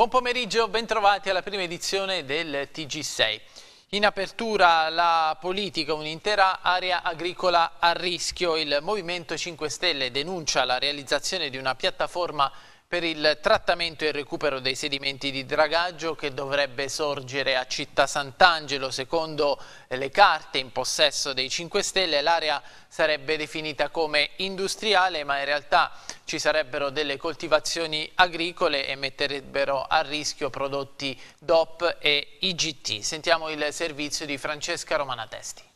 Buon pomeriggio, bentrovati alla prima edizione del TG6. In apertura la politica, un'intera area agricola a rischio. Il Movimento 5 Stelle denuncia la realizzazione di una piattaforma per il trattamento e il recupero dei sedimenti di dragaggio che dovrebbe sorgere a Città Sant'Angelo. Secondo le carte in possesso dei 5 Stelle l'area sarebbe definita come industriale ma in realtà ci sarebbero delle coltivazioni agricole e metterebbero a rischio prodotti DOP e IGT. Sentiamo il servizio di Francesca Romanatesti.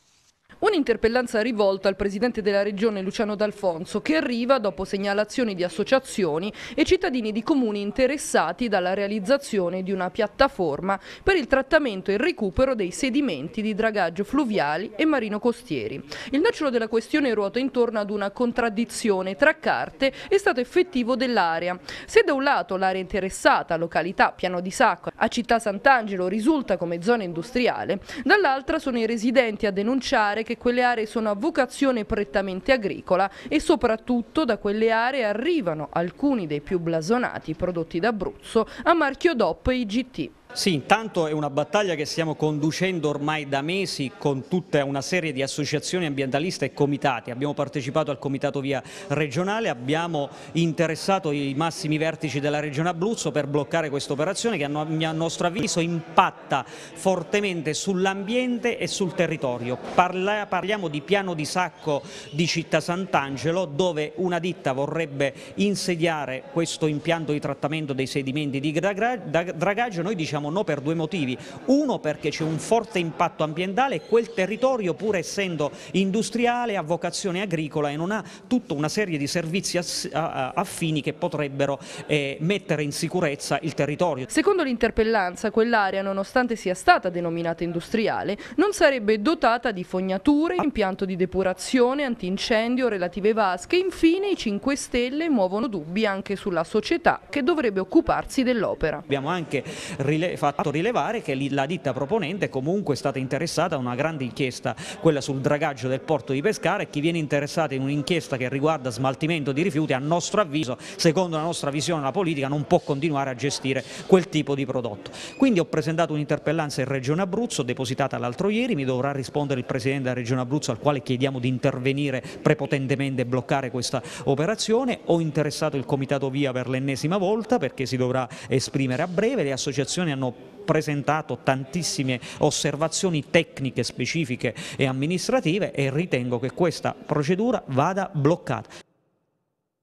Un'interpellanza rivolta al Presidente della Regione Luciano D'Alfonso che arriva dopo segnalazioni di associazioni e cittadini di comuni interessati dalla realizzazione di una piattaforma per il trattamento e il recupero dei sedimenti di dragaggio fluviali e marino-costieri. Il nocciolo della questione ruota intorno ad una contraddizione tra carte e stato effettivo dell'area. Se da un lato l'area interessata, località Piano di Sacco, a Città Sant'Angelo risulta come zona industriale, dall'altra sono i residenti a denunciare che che quelle aree sono a vocazione prettamente agricola e soprattutto da quelle aree arrivano alcuni dei più blasonati prodotti d'Abruzzo a marchio DOP e IGT. Sì, intanto è una battaglia che stiamo conducendo ormai da mesi con tutta una serie di associazioni ambientaliste e comitati. Abbiamo partecipato al comitato via regionale, abbiamo interessato i massimi vertici della regione Abruzzo per bloccare questa operazione che a nostro avviso impatta fortemente sull'ambiente e sul territorio. parliamo di piano di sacco di Città Sant'Angelo dove una ditta vorrebbe insediare questo impianto di trattamento dei sedimenti di dragaggio. Noi diciamo diciamo no per due motivi. Uno perché c'è un forte impatto ambientale e quel territorio pur essendo industriale ha vocazione agricola e non ha tutta una serie di servizi affini che potrebbero eh, mettere in sicurezza il territorio. Secondo l'interpellanza quell'area nonostante sia stata denominata industriale non sarebbe dotata di fognature, impianto di depurazione, antincendio, relative vasche, infine i 5 Stelle muovono dubbi anche sulla società che dovrebbe occuparsi dell'opera. Abbiamo anche rile fatto rilevare che la ditta proponente comunque è stata interessata a una grande inchiesta, quella sul dragaggio del porto di Pescara e chi viene interessato in un'inchiesta che riguarda smaltimento di rifiuti a nostro avviso, secondo la nostra visione la politica, non può continuare a gestire quel tipo di prodotto. Quindi ho presentato un'interpellanza in Regione Abruzzo, depositata l'altro ieri, mi dovrà rispondere il Presidente della Regione Abruzzo al quale chiediamo di intervenire prepotentemente e bloccare questa operazione, ho interessato il Comitato Via per l'ennesima volta perché si dovrà esprimere a breve, le associazioni hanno hanno presentato tantissime osservazioni tecniche specifiche e amministrative e ritengo che questa procedura vada bloccata.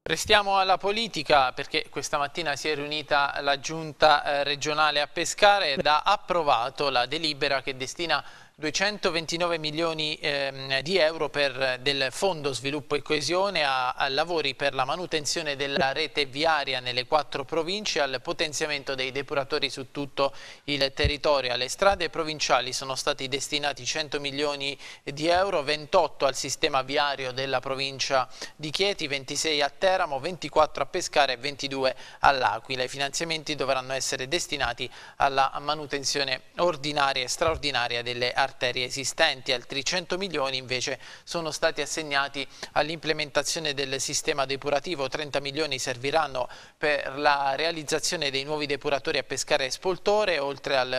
Restiamo alla politica perché questa mattina si è riunita la giunta eh, regionale a Pescare ed ha approvato la delibera che destina 229 milioni ehm, di euro per, eh, del Fondo Sviluppo e Coesione a, a, lavori per la manutenzione della rete viaria nelle quattro province, al potenziamento dei depuratori su tutto il territorio. Alle strade provinciali sono stati destinati 100 milioni di euro, 28 al sistema viario della provincia di Chieti, 26 a Teramo, 24 a Pescare e 22 all'Aquila. I finanziamenti dovranno essere destinati alla manutenzione ordinaria e straordinaria delle aree arterie esistenti, altri 100 milioni invece sono stati assegnati all'implementazione del sistema depurativo, 30 milioni serviranno per la realizzazione dei nuovi depuratori a pescare e spoltore, oltre al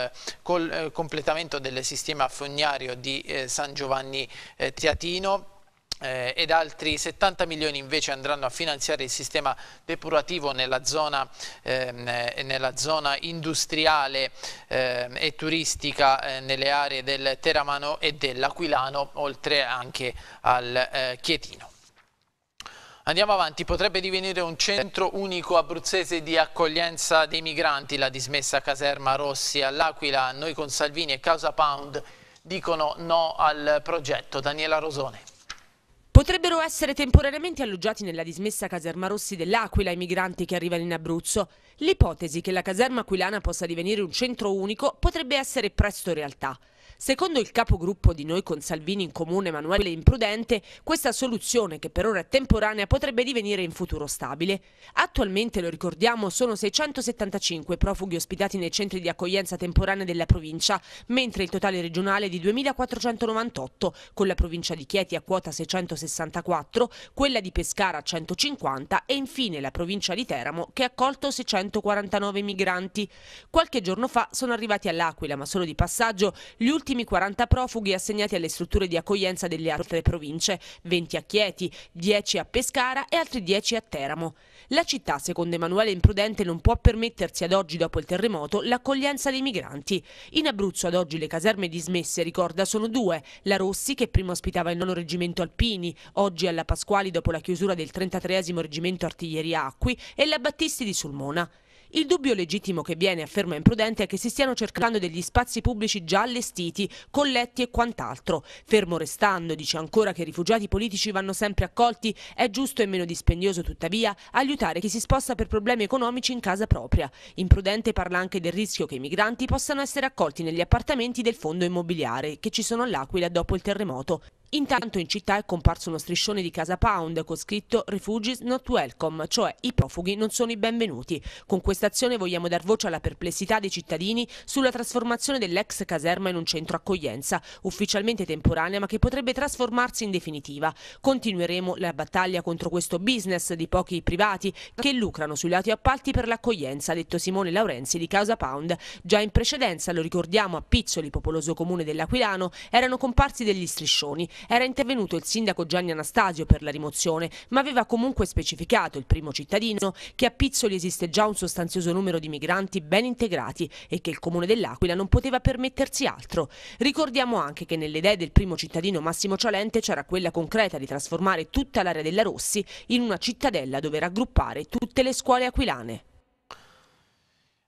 eh, completamento del sistema fognario di eh, San Giovanni eh, Triatino eh, ed altri 70 milioni invece andranno a finanziare il sistema depurativo nella zona, ehm, eh, nella zona industriale eh, e turistica eh, nelle aree del Teramano e dell'Aquilano, oltre anche al eh, Chietino. Andiamo avanti, potrebbe divenire un centro unico abruzzese di accoglienza dei migranti, la dismessa caserma Rossi all'Aquila, noi con Salvini e Causa Pound dicono no al progetto. Daniela Rosone. Potrebbero essere temporaneamente alloggiati nella dismessa caserma Rossi dell'Aquila i migranti che arrivano in Abruzzo. L'ipotesi che la caserma aquilana possa divenire un centro unico potrebbe essere presto realtà. Secondo il capogruppo di Noi con Salvini in Comune, Emanuele Imprudente, questa soluzione, che per ora è temporanea, potrebbe divenire in futuro stabile. Attualmente, lo ricordiamo, sono 675 profughi ospitati nei centri di accoglienza temporanea della provincia, mentre il totale regionale è di 2498, con la provincia di Chieti a quota 664, quella di Pescara a 150 e infine la provincia di Teramo che ha accolto 649 migranti. Qualche giorno fa sono arrivati all'Aquila, ma solo di passaggio, gli ultimi ultimi 40 profughi assegnati alle strutture di accoglienza delle altre province, 20 a Chieti, 10 a Pescara e altri 10 a Teramo. La città, secondo Emanuele Imprudente, non può permettersi ad oggi, dopo il terremoto, l'accoglienza dei migranti. In Abruzzo ad oggi le caserme dismesse, ricorda, sono due, la Rossi che prima ospitava il nono reggimento Alpini, oggi alla Pasquali dopo la chiusura del 33 reggimento Artiglieria Acqui e la Battisti di Sulmona. Il dubbio legittimo che viene, afferma Imprudente, è che si stiano cercando degli spazi pubblici già allestiti, colletti e quant'altro. Fermo restando, dice ancora che i rifugiati politici vanno sempre accolti, è giusto e meno dispendioso tuttavia aiutare chi si sposta per problemi economici in casa propria. Imprudente parla anche del rischio che i migranti possano essere accolti negli appartamenti del fondo immobiliare che ci sono all'Aquila dopo il terremoto. Intanto in città è comparso uno striscione di Casa Pound con scritto Refugees not welcome, cioè i profughi non sono i benvenuti. Con questa azione vogliamo dar voce alla perplessità dei cittadini sulla trasformazione dell'ex caserma in un centro accoglienza, ufficialmente temporanea ma che potrebbe trasformarsi in definitiva. Continueremo la battaglia contro questo business di pochi privati che lucrano sui lati appalti per l'accoglienza, ha detto Simone Laurenzi di Casa Pound. Già in precedenza, lo ricordiamo, a Pizzoli, popoloso comune dell'Aquilano, erano comparsi degli striscioni era intervenuto il sindaco Gianni Anastasio per la rimozione, ma aveva comunque specificato il primo cittadino che a Pizzoli esiste già un sostanzioso numero di migranti ben integrati e che il comune dell'Aquila non poteva permettersi altro. Ricordiamo anche che nelle idee del primo cittadino Massimo Cialente c'era quella concreta di trasformare tutta l'area della Rossi in una cittadella dove raggruppare tutte le scuole aquilane.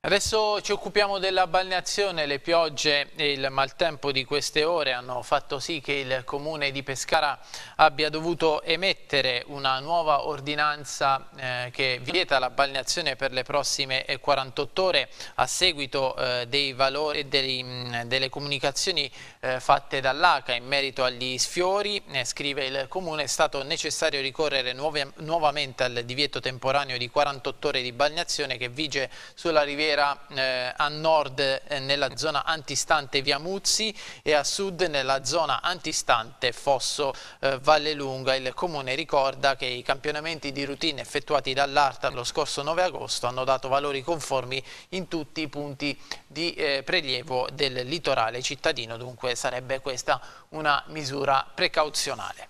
Adesso ci occupiamo della balneazione, le piogge e il maltempo di queste ore hanno fatto sì che il comune di Pescara abbia dovuto emettere una nuova ordinanza eh, che vieta la balneazione per le prossime 48 ore a seguito eh, dei valori, dei, mm, delle comunicazioni eh, fatte dall'ACA in merito agli sfiori, eh, scrive il comune, è stato necessario ricorrere nuove, nuovamente al divieto temporaneo di 48 ore di balneazione che vige sulla riviera Matera, eh, a nord eh, nella zona antistante Via Muzzi e a sud nella zona antistante Fosso eh, Valle Lunga. Il Comune ricorda che i campionamenti di routine effettuati dall'ARTA lo scorso 9 agosto hanno dato valori conformi in tutti i punti di eh, prelievo del litorale cittadino, dunque sarebbe questa una misura precauzionale.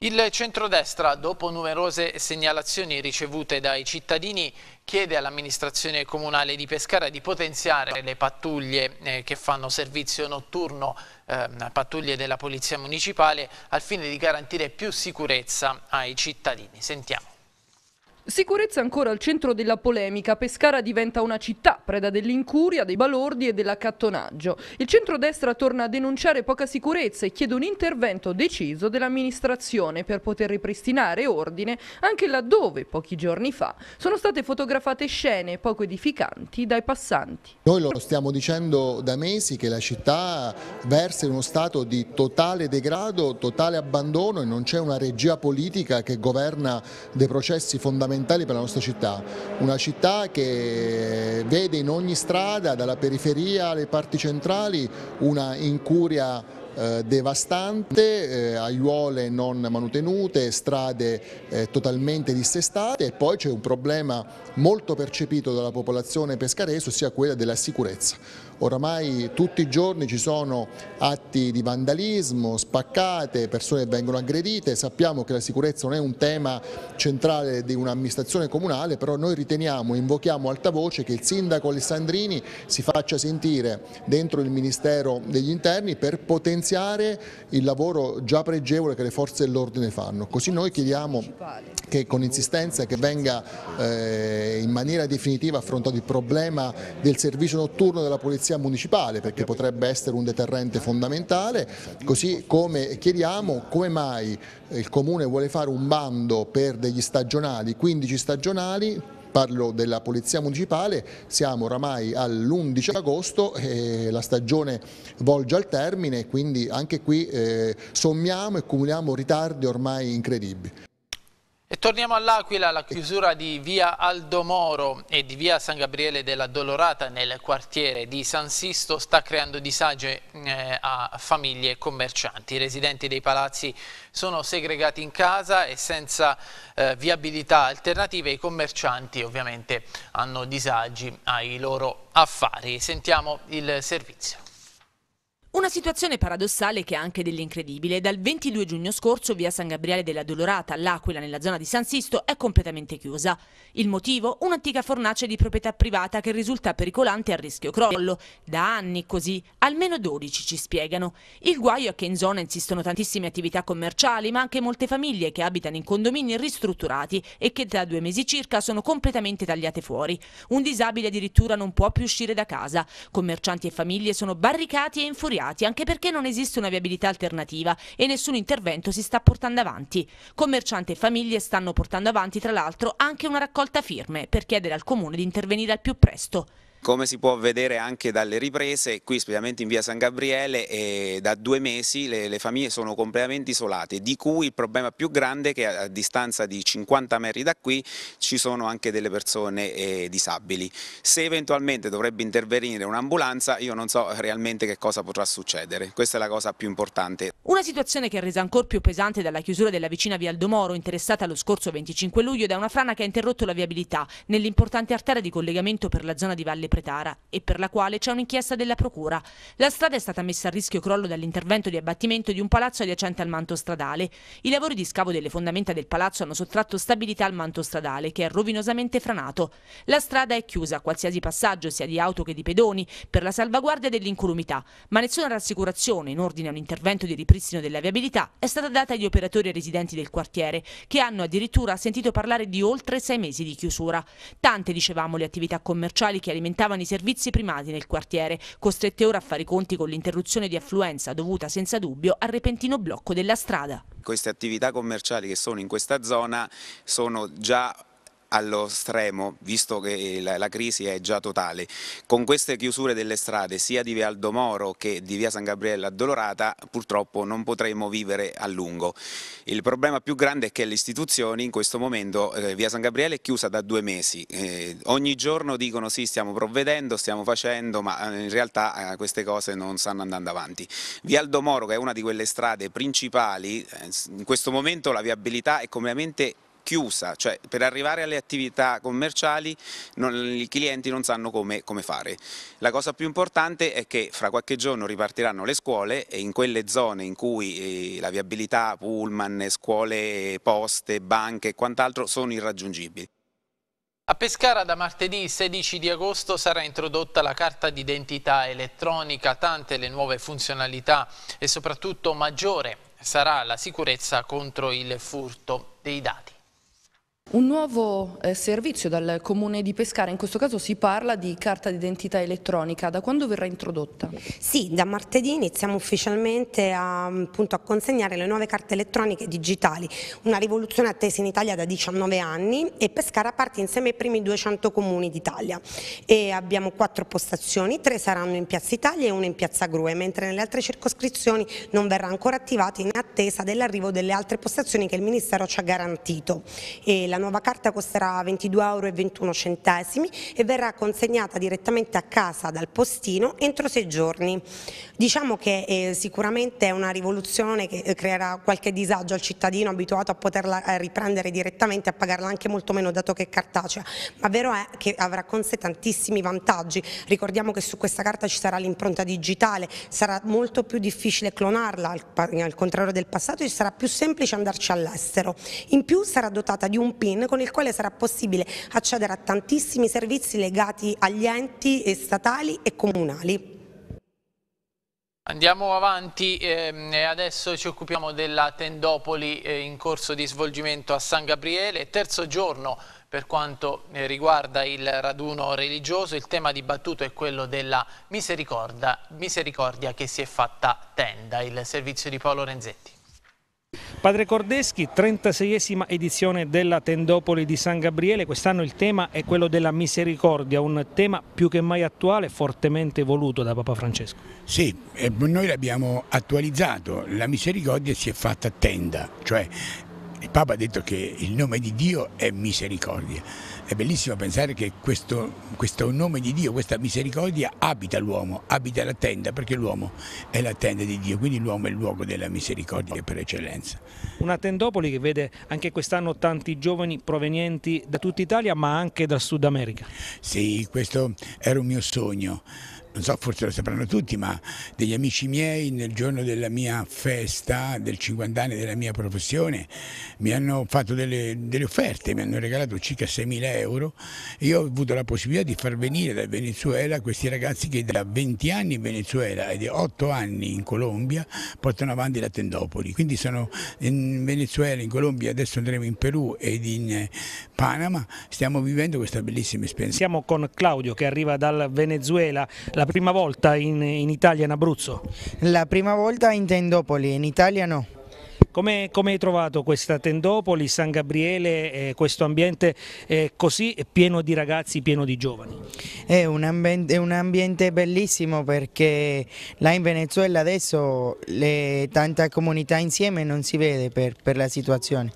Il centrodestra, dopo numerose segnalazioni ricevute dai cittadini, chiede all'amministrazione comunale di Pescara di potenziare le pattuglie eh, che fanno servizio notturno, eh, pattuglie della Polizia Municipale, al fine di garantire più sicurezza ai cittadini. Sentiamo. Sicurezza ancora al centro della polemica, Pescara diventa una città, preda dell'incuria, dei balordi e dell'accattonaggio. Il centrodestra torna a denunciare poca sicurezza e chiede un intervento deciso dell'amministrazione per poter ripristinare ordine anche laddove, pochi giorni fa, sono state fotografate scene poco edificanti dai passanti. Noi lo stiamo dicendo da mesi che la città versa in uno stato di totale degrado, totale abbandono e non c'è una regia politica che governa dei processi fondamentali fondamentali per la nostra città, una città che vede in ogni strada, dalla periferia alle parti centrali, una incuria eh, devastante, eh, aiuole non manutenute, strade eh, totalmente dissestate e poi c'è un problema molto percepito dalla popolazione pescarese, ossia quella della sicurezza. Oramai tutti i giorni ci sono atti di vandalismo, spaccate, persone che vengono aggredite, sappiamo che la sicurezza non è un tema centrale di un'amministrazione comunale, però noi riteniamo, invochiamo alta voce che il sindaco Alessandrini si faccia sentire dentro il Ministero degli Interni per potenziare il lavoro già pregevole che le forze dell'ordine fanno. Così noi chiediamo che con insistenza che venga eh, in maniera definitiva affrontato il problema del servizio notturno della polizia polizia municipale perché potrebbe essere un deterrente fondamentale, così come chiediamo come mai eh, il Comune vuole fare un bando per degli stagionali, 15 stagionali, parlo della Polizia Municipale, siamo oramai all'11 agosto, eh, la stagione volge al termine, quindi anche qui eh, sommiamo e cumuliamo ritardi ormai incredibili. E torniamo all'Aquila, la chiusura di via Aldomoro e di via San Gabriele della Dolorata nel quartiere di San Sisto sta creando disagi eh, a famiglie e commercianti. I residenti dei palazzi sono segregati in casa e senza eh, viabilità alternative i commercianti ovviamente hanno disagi ai loro affari. Sentiamo il servizio. Una situazione paradossale che ha anche dell'incredibile. Dal 22 giugno scorso via San Gabriele della Dolorata, all'Aquila, nella zona di San Sisto, è completamente chiusa. Il motivo? Un'antica fornace di proprietà privata che risulta pericolante a rischio crollo. Da anni così, almeno 12 ci spiegano. Il guaio è che in zona insistono tantissime attività commerciali, ma anche molte famiglie che abitano in condomini ristrutturati e che da due mesi circa sono completamente tagliate fuori. Un disabile addirittura non può più uscire da casa. Commercianti e famiglie sono barricati e infuriati reati, anche perché non esiste una viabilità alternativa e nessun intervento si sta portando avanti. Commercianti e famiglie stanno portando avanti, tra l'altro, anche una raccolta firme per chiedere al Comune di intervenire al più presto. Come si può vedere anche dalle riprese, qui specialmente in via San Gabriele, eh, da due mesi le, le, famiglie sono completamente isolate, di cui il problema più grande è che a, a distanza di 50 metri da qui ci sono anche delle persone eh, disabili. Se eventualmente dovrebbe intervenire un'ambulanza, io non so realmente che cosa potrà succedere. Questa è la cosa più importante. Una situazione che è resa ancora più pesante dalla chiusura della vicina via Aldomoro, interessata lo scorso 25 luglio da una frana che ha interrotto la viabilità nell'importante arteria di collegamento per la zona di Valle Pretara e per la quale c'è un'inchiesta della Procura. La strada è stata messa a rischio crollo dall'intervento di abbattimento di un palazzo adiacente al manto stradale. I lavori di scavo delle fondamenta del palazzo hanno sottratto stabilità al manto stradale, che è rovinosamente franato. La strada è chiusa a qualsiasi passaggio, sia di auto che di pedoni, per la salvaguardia dell'incolumità, ma nessuna rassicurazione in ordine a un intervento di ripristino della viabilità è stata data agli operatori residenti del quartiere, che hanno addirittura sentito parlare di oltre sei mesi di chiusura. Tante, dicevamo, le attività commerciali che alimentavano mancavano i servizi primati nel quartiere, costrette ora a fare i conti con l'interruzione di affluenza dovuta senza dubbio al repentino blocco della strada. Queste attività commerciali che sono in questa zona sono già allo stremo, visto che la, la crisi è già totale. Con queste chiusure delle strade, sia di via Aldomoro che di via San Gabriele Addolorata, purtroppo non potremo vivere a lungo. Il problema più grande è che le istituzioni in questo momento, eh, via San Gabriele è chiusa da due mesi, eh, ogni giorno dicono sì stiamo provvedendo, stiamo facendo, ma eh, in realtà eh, queste cose non stanno andando avanti. Via Aldomoro che è una di quelle strade principali, eh, in questo momento la viabilità è completamente chiusa, cioè per arrivare alle attività commerciali non, i clienti non sanno come, come, fare. La cosa più importante è che fra qualche giorno ripartiranno le scuole e in quelle zone in cui eh, la viabilità, pullman, scuole, poste, banche e quant'altro sono irraggiungibili. A Pescara da martedì 16 di agosto sarà introdotta la carta d'identità elettronica, tante le nuove funzionalità e soprattutto maggiore sarà la sicurezza contro il furto dei dati. Un nuovo eh, servizio dal Comune di Pescara, in questo caso si parla di carta d'identità elettronica, da quando verrà introdotta? Sì, da martedì iniziamo ufficialmente a, appunto, a consegnare le nuove carte elettroniche digitali, una rivoluzione attesa in Italia da 19 anni e Pescara parte insieme ai primi 200 comuni d'Italia abbiamo quattro postazioni, tre saranno in Piazza Italia e una in Piazza Grue, mentre nelle altre circoscrizioni non verrà ancora attivata in attesa dell'arrivo delle altre postazioni che il Ministero ci ha garantito E la la nuova carta costerà 22,21 euro e verrà consegnata direttamente a casa dal postino entro sei giorni. Diciamo che eh, sicuramente è una rivoluzione che eh, creerà qualche disagio al cittadino abituato a poterla eh, riprendere direttamente, e a pagarla anche molto meno dato che è cartacea, ma vero è che avrà con sé tantissimi vantaggi. Ricordiamo che su questa carta ci sarà l'impronta digitale, sarà molto più difficile clonarla al, al contrario del passato e sarà più semplice andarci all'estero. In più sarà dotata di un PIN PIN con il quale sarà possibile accedere a tantissimi servizi legati agli enti eh, statali e comunali. Andiamo avanti ehm, e adesso ci occupiamo della tendopoli eh, in corso di svolgimento a San Gabriele, terzo giorno per quanto eh, riguarda il raduno religioso, il tema dibattuto è quello della misericordia che si è fatta tenda, il servizio di Paolo Renzetti. Padre Cordeschi, 36esima edizione della Tendopoli di San Gabriele, quest'anno il tema è quello della misericordia, un tema più che mai attuale, fortemente voluto da Papa Francesco. Sì, eh, noi l'abbiamo attualizzato, la misericordia si è fatta tenda, cioè il Papa ha detto che il nome di Dio è misericordia è bellissimo pensare che questo, questo, nome di Dio, questa misericordia abita l'uomo, abita la tenda, perché l'uomo è la tenda di Dio, quindi l'uomo è il luogo della misericordia per eccellenza. Una tendopoli che vede anche quest'anno tanti giovani provenienti da tutta Italia ma anche dal Sud America. Sì, questo era un mio sogno non so, forse lo sapranno tutti, ma degli amici miei nel giorno della mia festa del 50 anni della mia professione mi hanno fatto delle, delle offerte, mi hanno regalato circa 6.000 euro e io ho avuto la possibilità di far venire dal Venezuela questi ragazzi che da 20 anni in Venezuela e 8 anni in Colombia portano avanti la Tendopoli. Quindi sono in Venezuela, in Colombia, adesso andremo in Perù ed in eh, Panama, stiamo vivendo questa bellissima esperienza. Siamo con Claudio che arriva dal Venezuela, la prima volta in, in Italia, in Abruzzo? La prima volta in Tendopoli, in Italia no. Come, come, hai trovato questa Tendopoli, San Gabriele, eh, questo ambiente eh, così pieno di ragazzi, pieno di giovani? È un, ambiente, è un ambiente bellissimo perché là in Venezuela adesso le, tanta comunità insieme non si vede per, per la situazione.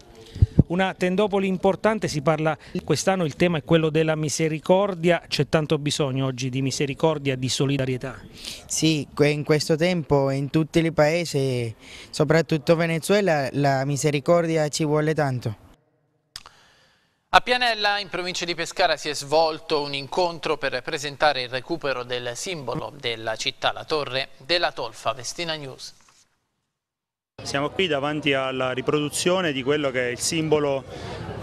Una tendopoli importante, si parla quest'anno, il tema è quello della misericordia, c'è tanto bisogno oggi di misericordia, di solidarietà. Sì, in questo tempo in tutti i paesi, soprattutto Venezuela, la misericordia ci vuole tanto. A Pianella, in provincia di Pescara, si è svolto un incontro per presentare il recupero del simbolo della città, la torre della Tolfa, Vestina News. Siamo qui davanti alla riproduzione di quello che è il simbolo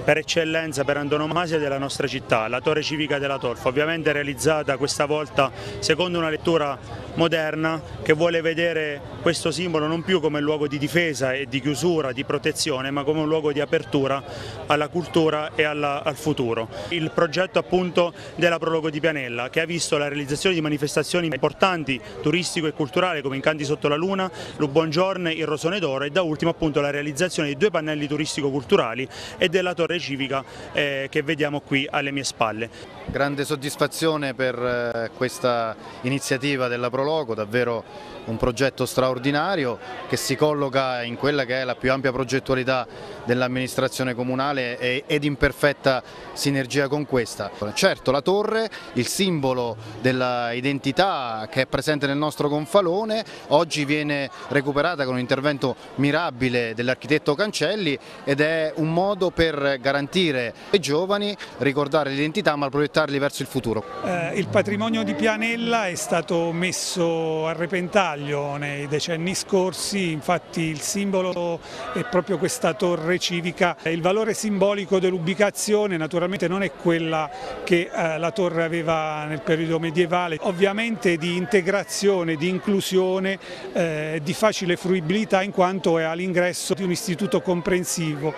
per eccellenza, per antonomasia della nostra città, la Torre Civica della Torfa, ovviamente realizzata questa volta secondo una lettura moderna che vuole vedere questo simbolo non più come luogo di difesa e di chiusura, di protezione, ma come un luogo di apertura alla cultura e alla, al futuro. Il progetto appunto della Prologo di Pianella che ha visto la realizzazione di manifestazioni importanti turistico e culturali come Incanti sotto la Luna, Lu Buongiorno, il Rosone d'oro e da ultimo appunto la realizzazione di due pannelli turistico-culturali e della torre civica eh, che vediamo qui alle mie spalle. Grande soddisfazione per eh, questa iniziativa della Prologo, davvero un progetto straordinario che si colloca in quella che è la più ampia progettualità dell'amministrazione comunale ed in perfetta sinergia con questa. Certo la torre, il simbolo dell'identità che è presente nel nostro gonfalone, oggi viene recuperata con un intervento mirabile dell'architetto Cancelli ed è un modo per garantire ai giovani, ricordare l'identità ma il progetto portarli verso il futuro? Eh, il patrimonio di Pianella è stato messo a repentaglio nei decenni scorsi, infatti il simbolo è proprio questa torre civica. Il valore simbolico dell'ubicazione naturalmente non è quella che eh, la torre aveva nel periodo medievale, ovviamente di integrazione, di inclusione, eh, di facile fruibilità in quanto è all'ingresso di un istituto comprensivo.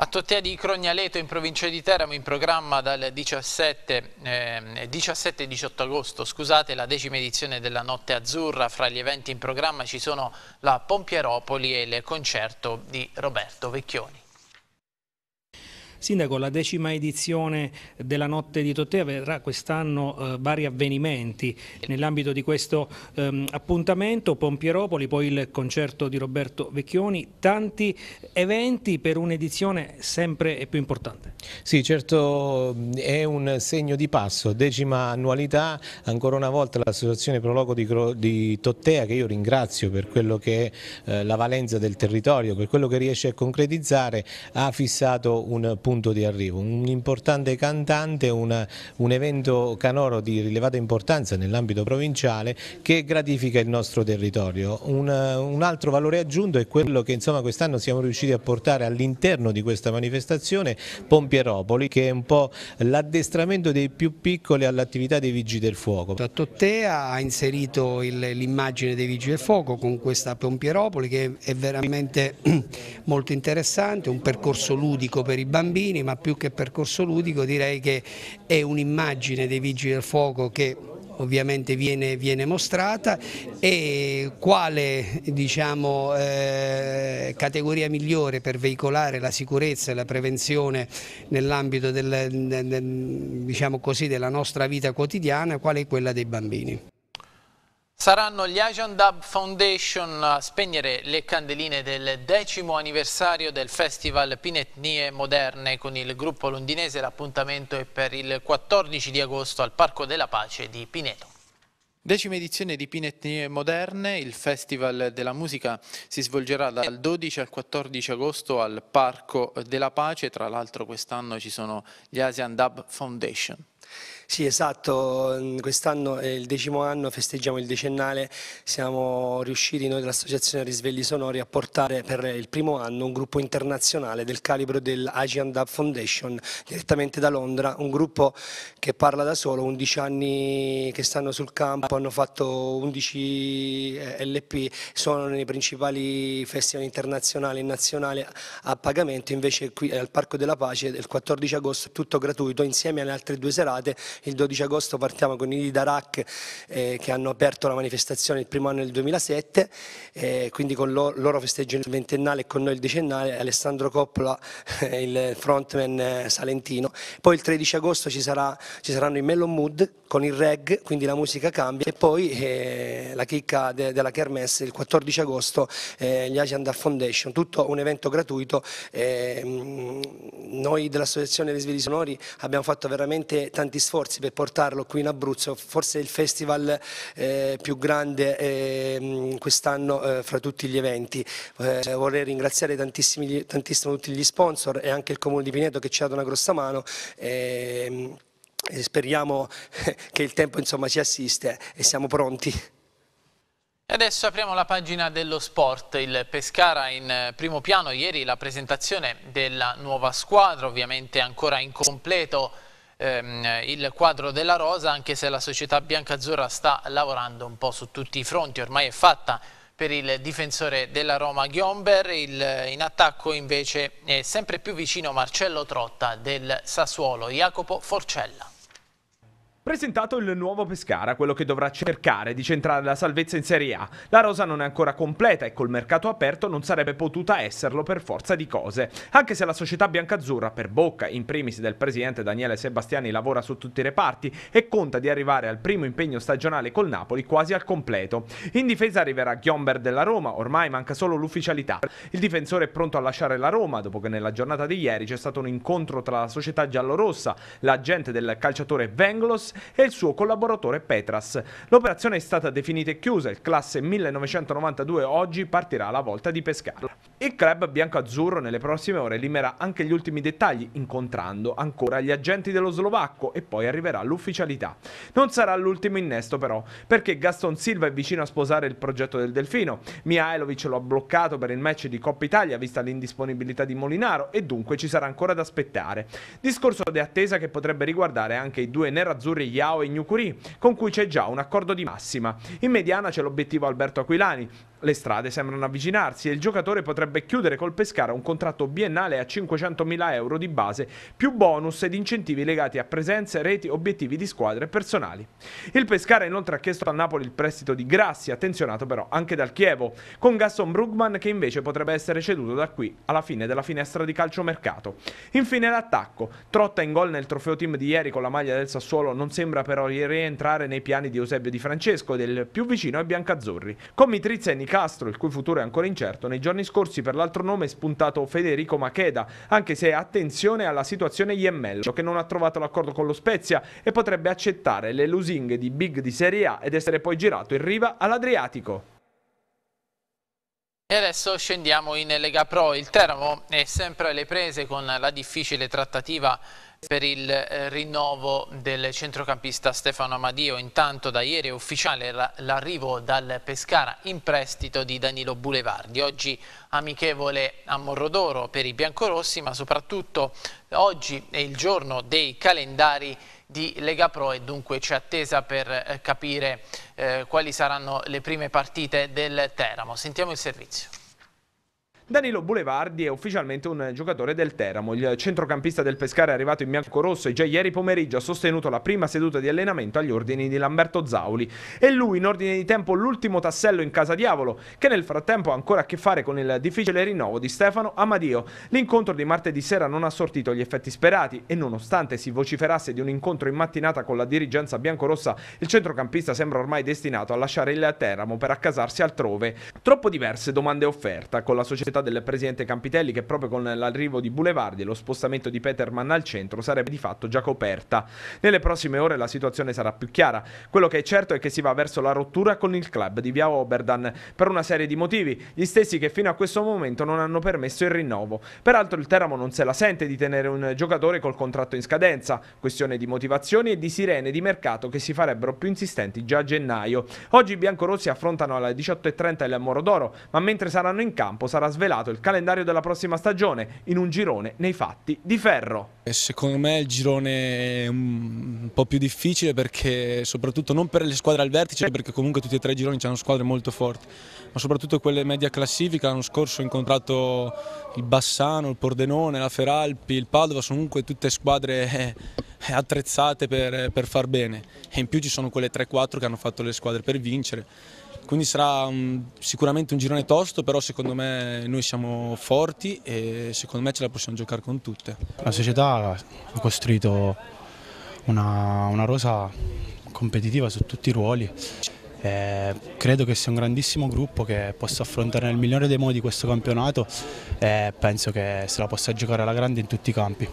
A Tottea di Crognaleto in provincia di Teramo in programma dal 17-18 eh, agosto scusate, la decima edizione della Notte Azzurra. Fra gli eventi in programma ci sono la Pompieropoli e il concerto di Roberto Vecchioni. Sindaco, la decima edizione della Notte di Tottea verrà quest'anno eh, vari avvenimenti nell'ambito di questo ehm, appuntamento, Pompieropoli, poi il concerto di Roberto Vecchioni, tanti eventi per un'edizione sempre più importante. Sì, certo è un segno di passo, decima annualità, ancora una volta l'associazione Prologo di, di, Tottea che io ringrazio per quello che è eh, la valenza del territorio, per quello che riesce a concretizzare, ha fissato un punto punto di arrivo, un importante cantante, una, un evento canoro di rilevata importanza nell'ambito provinciale che gratifica il nostro territorio. Un, un altro valore aggiunto è quello che quest'anno siamo riusciti a portare all'interno di questa manifestazione Pompieropoli che è un po' l'addestramento dei più piccoli all'attività dei Vigili del Fuoco. La Tottea ha inserito l'immagine dei Vigili del Fuoco con questa Pompieropoli che è veramente molto interessante, un percorso ludico per i bambini bambini, ma più che percorso ludico direi che è un'immagine dei Vigili del Fuoco che ovviamente viene, viene, mostrata e quale diciamo, eh, categoria migliore per veicolare la sicurezza e la prevenzione nell'ambito del, diciamo della nostra vita quotidiana, quale è quella dei bambini. Saranno gli Asian Dub Foundation a spegnere le candeline del decimo anniversario del festival Pinetnie Moderne con il gruppo londinese. L'appuntamento è per il 14 di agosto al Parco della Pace di Pineto. Decima edizione di Pinetnie Moderne, il Festival della Musica si svolgerà dal 12 al 14 agosto al Parco della Pace, tra l'altro quest'anno ci sono gli Asian Dub Foundation. Sì, esatto, mm, quest'anno è il decimo anno, festeggiamo il decennale, siamo riusciti noi dell'Associazione Risvegli Sonori a portare per il primo anno un gruppo internazionale del calibro dell'Asian Dub Foundation, direttamente da Londra, un gruppo che parla da solo, 11 anni che stanno sul campo, hanno fatto 11 eh, LP, sono nei principali festival internazionali e nazionali a pagamento, invece qui eh, al Parco della Pace il 14 agosto tutto gratuito insieme alle altre due serate il 12 agosto partiamo con i Darak eh, che hanno aperto la manifestazione il primo anno del 2007, eh, quindi con lo, loro festeggiano il ventennale e con noi il decennale, Alessandro Coppola, eh, il frontman eh, salentino. Poi il 13 agosto ci, sarà, ci saranno i Melon Mood con il reg, quindi la musica cambia e poi eh, la chicca de, della Kermesse il 14 agosto, eh, gli Asian Dart Foundation, tutto un evento gratuito. Mm, noi dell'Associazione dei Svegli Sonori abbiamo fatto veramente tanti sforzi sforzi per portarlo qui in Abruzzo, forse il festival eh, più grande eh, quest'anno eh, fra tutti gli eventi. Eh, vorrei ringraziare tantissimi, tantissimo tutti gli sponsor e anche il Comune di Pineto che ci ha dato una grossa mano. Ehm, speriamo che il tempo insomma, ci assiste e siamo pronti. adesso apriamo la pagina dello sport, il Pescara in eh, primo piano, ieri la presentazione della nuova squadra, ovviamente ancora incompleto ehm, il quadro della rosa anche se la società biancazzurra sta lavorando un po' su tutti i fronti, ormai è fatta per il difensore della Roma Ghiomber, il, in attacco invece è sempre più vicino Marcello Trotta del Sassuolo, Jacopo Forcella presentato il nuovo Pescara, quello che dovrà cercare di centrare la salvezza in Serie A. La rosa non è ancora completa e col mercato aperto non sarebbe potuta esserlo per forza di cose, anche se la società biancazzurra, per bocca in primis del presidente Daniele Sebastiani, lavora su tutti i reparti e conta di arrivare al primo impegno stagionale col Napoli quasi al completo. In difesa arriverà Ghiomber della Roma, ormai manca solo l'ufficialità. Il difensore è pronto a lasciare la Roma dopo che nella giornata di ieri c'è stato un incontro tra la società giallorossa, l'agente del calciatore Venglos e il suo collaboratore Petras. L'operazione è stata definita e chiusa, il classe 1992 oggi partirà alla volta di pescarla. Il club bianco-azzurro nelle prossime ore limerà anche gli ultimi dettagli, incontrando ancora gli agenti dello slovacco e poi arriverà l'ufficialità. Non sarà l'ultimo innesto però, perché Gaston Silva è vicino a sposare il progetto del Delfino, Mihailovic lo ha bloccato per il match di Coppa Italia vista l'indisponibilità di Molinaro e dunque ci sarà ancora da aspettare. Discorso di attesa che potrebbe riguardare anche i due nerazzurri Yao e Gnukuri, con cui c'è già un accordo di massima. In mediana c'è l'obiettivo Alberto Aquilani, le strade sembrano avvicinarsi e il giocatore potrebbe chiudere col Pescara un contratto biennale a 500.000 euro di base, più bonus ed incentivi legati a presenze, reti, obiettivi di squadre e personali. Il Pescara inoltre ha chiesto a Napoli il prestito di Grassi, attenzionato però anche dal Chievo, con Gaston Brugman che invece potrebbe essere ceduto da qui alla fine della finestra di calciomercato. Infine l'attacco. Trotta in gol nel trofeo team di ieri con la maglia del Sassuolo non sembra però rientrare nei piani di Eusebio Di Francesco, del più vicino ai biancazzurri. Con Mitrizia e Castro, il cui futuro è ancora incerto, nei giorni scorsi per l'altro nome è spuntato Federico Macheda, anche se attenzione alla situazione Iemmello, che non ha trovato l'accordo con lo Spezia e potrebbe accettare le lusinghe di Big di Serie A ed essere poi girato in riva all'Adriatico. E adesso scendiamo in Lega Pro. Il Teramo è sempre alle prese con la difficile trattativa per il eh, rinnovo del centrocampista Stefano Amadio. Intanto da ieri è ufficiale l'arrivo dal Pescara in prestito di Danilo Bulevardi. Oggi amichevole a Morrodoro per i biancorossi, ma soprattutto oggi è il giorno dei calendari di Lega Pro e dunque c'è attesa per eh, capire eh, quali saranno le prime partite del Teramo. Sentiamo il servizio. Danilo Bulevardi è ufficialmente un giocatore del Teramo. Il centrocampista del Pescara è arrivato in bianco-rosso e già ieri pomeriggio ha sostenuto la prima seduta di allenamento agli ordini di Lamberto Zauli. E lui, in ordine di tempo, l'ultimo tassello in casa diavolo, che nel frattempo ha ancora a che fare con il difficile rinnovo di Stefano Amadio. L'incontro di martedì sera non ha sortito gli effetti sperati e nonostante si vociferasse di un incontro in mattinata con la dirigenza biancorossa, il centrocampista sembra ormai destinato a lasciare il Teramo per accasarsi altrove. Troppo diverse domande offerta con la società volontà del presidente Campitelli che proprio con l'arrivo di Boulevardi e lo spostamento di Peterman al centro sarebbe di fatto già coperta. Nelle prossime ore la situazione sarà più chiara. Quello che è certo è che si va verso la rottura con il club di Via Oberdan per una serie di motivi, gli stessi che fino a questo momento non hanno permesso il rinnovo. Peraltro il Teramo non se la sente di tenere un giocatore col contratto in scadenza, questione di motivazioni e di sirene di mercato che si farebbero più insistenti già a gennaio. Oggi i biancorossi affrontano alle 18.30 il d'Oro, ma mentre saranno in campo sarà svelato svelato il calendario della prossima stagione in un girone nei fatti di ferro. Secondo me il girone è un po' più difficile perché soprattutto non per le squadre al vertice perché comunque tutti e tre i gironi hanno squadre molto forti ma soprattutto quelle media classifica l'anno scorso ho incontrato il Bassano, il Pordenone, la Feralpi, il Padova sono comunque tutte squadre eh, attrezzate per, per far bene e in più ci sono quelle 3-4 che hanno fatto le squadre per vincere quindi sarà um, sicuramente un girone tosto, però secondo me noi siamo forti e secondo me ce la possiamo giocare con tutte. La società ha costruito una, una rosa competitiva su tutti i ruoli. Eh, credo che sia un grandissimo gruppo che possa affrontare nel migliore dei modi questo campionato e penso che se la possa giocare alla grande in tutti i campi.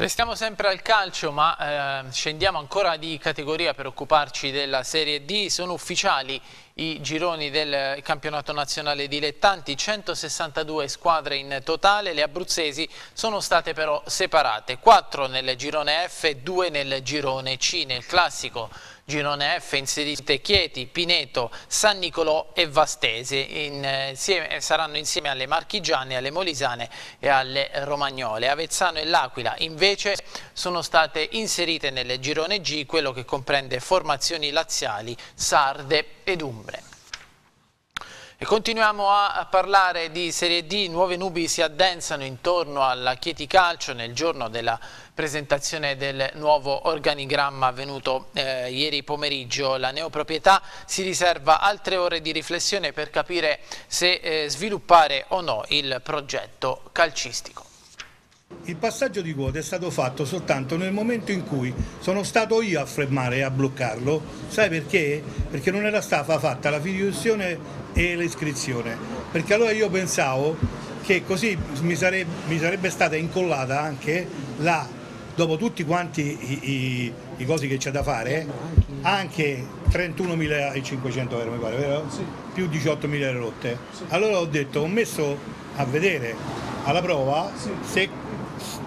Restiamo sempre al calcio ma eh, scendiamo ancora di categoria per occuparci della Serie D, sono ufficiali i gironi del campionato nazionale dilettanti, 162 squadre in totale, le abruzzesi sono state però separate, 4 nel girone F, 2 nel girone C, nel classico girone F inserite Chieti, Pineto, San Nicolò e Vastese eh, insieme, eh, saranno insieme alle Marchigiane, alle Molisane e alle Romagnole. Avezzano e L'Aquila invece sono state inserite nel girone G quello che comprende formazioni laziali, sarde ed Umbre. E continuiamo a parlare di Serie D, nuove nubi si addensano intorno alla Chieti Calcio nel giorno della presentazione del nuovo organigramma avvenuto eh, ieri pomeriggio. La neoproprietà si riserva altre ore di riflessione per capire se eh, sviluppare o no il progetto calcistico. Il passaggio di quote è stato fatto soltanto nel momento in cui sono stato io a fermare e a bloccarlo. Sai perché? Perché non era stata fatta la fideiussione e l'iscrizione. Perché allora io pensavo che così mi sarebbe, mi sarebbe stata incollata anche la, dopo tutti quanti i, i, i cosi che c'è da fare, anche 31.500 euro mi pare, vero? Sì. Più 18.000 euro rotte. Sì. Allora ho detto, ho messo a vedere alla prova sì. se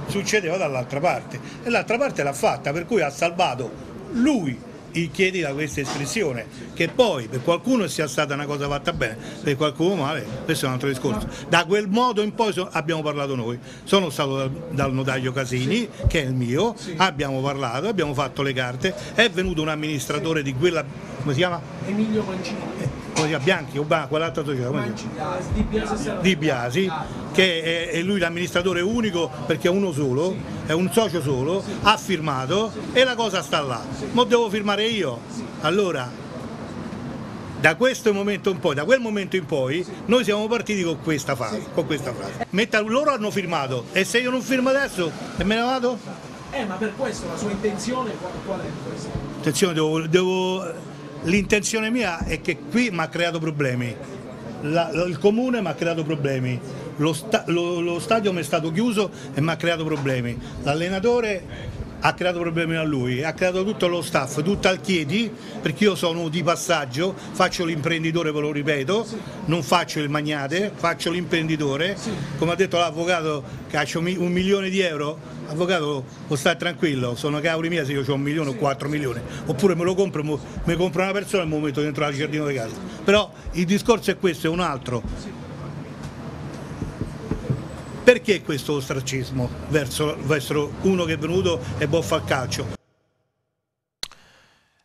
succedeva dall'altra parte e l'altra parte l'ha fatta, per cui ha salvato lui il chiedi da questa espressione che poi per qualcuno sia stata una cosa fatta bene per qualcuno male questo è un altro discorso da quel modo in poi so, abbiamo parlato noi sono stato dal, dal notaio Casini sì. che è il mio sì. abbiamo parlato abbiamo fatto le carte è venuto un amministratore sì. di quella come si chiama? Emilio Mancini eh, dire, Bianchi, Obama, quell'altro Di Biasi, che è, è lui l'amministratore unico perché è uno solo, è un socio solo, ha firmato e la cosa sta là. Ma devo firmare io. Allora, da questo momento in poi, da quel momento in poi, noi siamo partiti con questa, fase, con questa frase. Metta, loro hanno firmato e se io non firmo adesso e me ne vado? Eh, ma per questo la sua intenzione qual è questa? Attenzione, devo, devo L'intenzione mia è che qui mi ha creato problemi, la, il comune mi ha creato problemi, lo, sta, lo, lo stadio mi è stato chiuso e mi ha creato problemi, l'allenatore ha creato problemi a lui, ha creato tutto lo staff, tutto al chiedi, perché io sono di passaggio, faccio l'imprenditore, ve lo ripeto, non faccio il magnate, faccio l'imprenditore, come ha detto l'avvocato, caccio un milione di euro, avvocato può stare tranquillo, sono cavoli mia se io ho un milione o quattro milioni, oppure me lo compro, mi compro una persona e mi metto dentro al giardino di casa. Però il discorso è questo, è un altro. Perché questo ostracismo verso, verso uno che è venuto e boffa al calcio?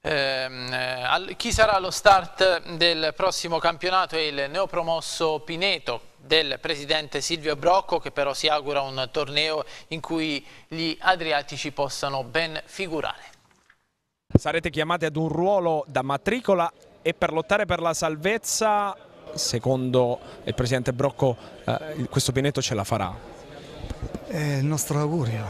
Ehm, eh, chi sarà lo start del prossimo campionato è il neopromosso Pineto del presidente Silvio Brocco che però si augura un torneo in cui gli adriatici possano ben figurare. Sarete chiamati ad un ruolo da matricola e per lottare per la salvezza secondo il presidente Brocco eh, questo pianeta ce la farà? È il nostro augurio,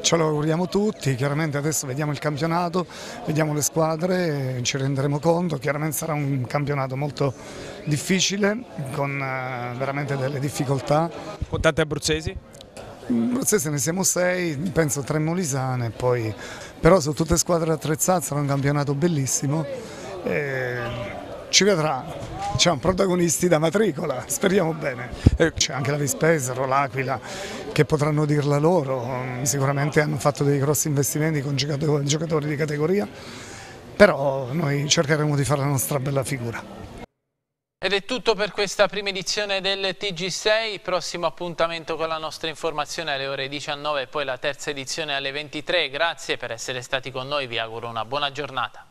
ce lo auguriamo tutti, chiaramente adesso vediamo il campionato, vediamo le squadre, ci renderemo conto, chiaramente sarà un campionato molto difficile, con eh, veramente delle difficoltà. Con tanti abruzzesi? Mm, Abruzzese ne siamo sei, penso tre molisane, poi... però sono tutte squadre attrezzate, sarà un campionato bellissimo. E ci vedrà diciamo, protagonisti da matricola, speriamo bene. C'è anche la Vispesero, l'Aquila che potranno dirla loro, sicuramente hanno fatto dei grossi investimenti con giocatori di categoria, però noi cercheremo di fare la nostra bella figura. Ed è tutto per questa prima edizione del TG6, prossimo appuntamento con la nostra informazione alle ore 19 e poi la terza edizione alle 23. Grazie per essere stati con noi, vi auguro una buona giornata.